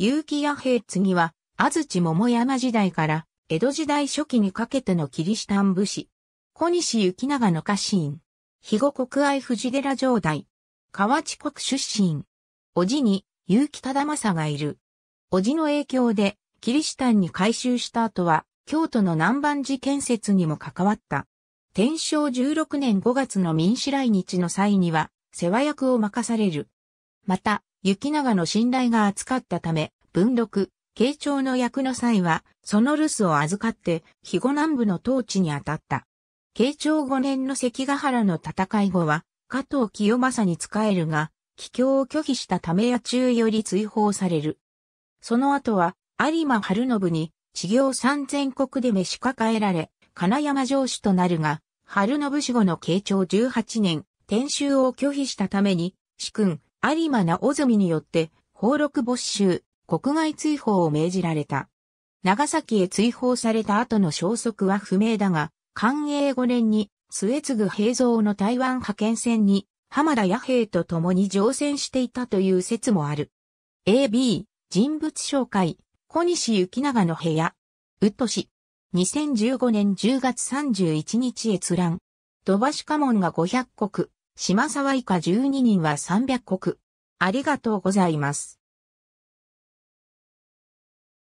結城弥平次は、安土桃山時代から、江戸時代初期にかけてのキリシタン武士。小西行長の家臣。肥後国愛藤寺城代。河内国出身。叔父に、結城忠政がいる。叔父の影響で、キリシタンに改修した後は、京都の南蛮寺建設にも関わった。天正16年5月の民主来日の際には、世話役を任される。また、行長の信頼が厚かったため、文禄、慶長の役の際は、その留守を預かって、肥後南部の統治に当たった。慶長5年の関ヶ原の戦い後は、加藤清正に仕えるが、帰郷を拒否したため野中より追放される。その後は、有馬晴信に、治行三千国で召し抱えられ、金山城主となるが、春信死後の慶長18年、天衆を拒否したために、主君、有馬ずみによって、放録没収、国外追放を命じられた。長崎へ追放された後の消息は不明だが、寛永5年に末継平蔵の台湾派遣船に浜田野兵と共に乗船していたという説もある。AB 人物紹介小西行長の部屋うっとし、2015年10月31日閲覧土橋家門が500国島沢以下12人は300国。ありがとうございます。